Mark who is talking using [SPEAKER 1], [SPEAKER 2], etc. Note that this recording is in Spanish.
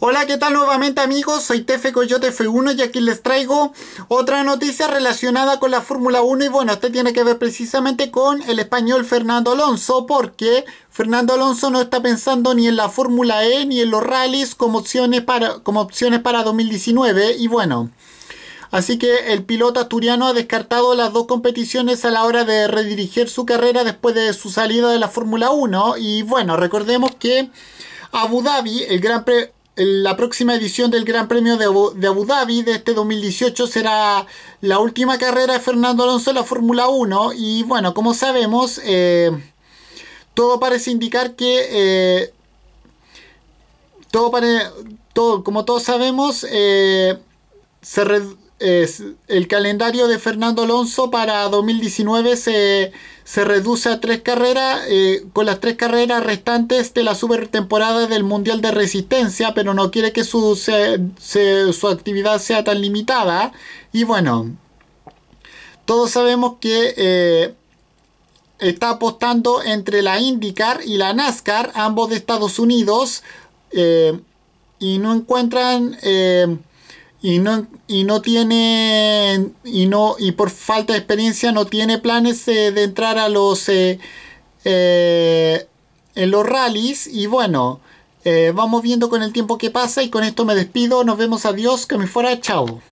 [SPEAKER 1] Hola, ¿qué tal nuevamente amigos? Soy Tefe Coyote F1 y aquí les traigo otra noticia relacionada con la Fórmula 1 y bueno, este tiene que ver precisamente con el español Fernando Alonso porque Fernando Alonso no está pensando ni en la Fórmula E ni en los rallies como opciones para, como opciones para 2019 y bueno... Así que el piloto asturiano ha descartado las dos competiciones a la hora de redirigir su carrera después de su salida de la Fórmula 1. Y bueno, recordemos que Abu Dhabi, el Gran Premio la próxima edición del Gran Premio de Abu, Dhabi de este 2018 será la última carrera de Fernando Alonso en la Fórmula 1 y bueno, como sabemos, eh, todo parece indicar que... Eh, todo, como todos sabemos, eh, se el calendario de Fernando Alonso para 2019 se, reduce a tres carreras, eh, con las tres carreras restantes de la supertemporada del Mundial de Resistencia, pero no quiere que su, su actividad sea tan limitada. Y bueno, todos sabemos que eh, está apostando entre la IndyCar y la NASCAR, ambos de Estados Unidos, eh, y no encuentran y no y no tiene y no y por falta de experiencia no tiene planes eh, de entrar a los eh, eh, en los rallies y bueno eh, vamos viendo con el tiempo que pasa y con esto me despido nos vemos adiós que me fuera chao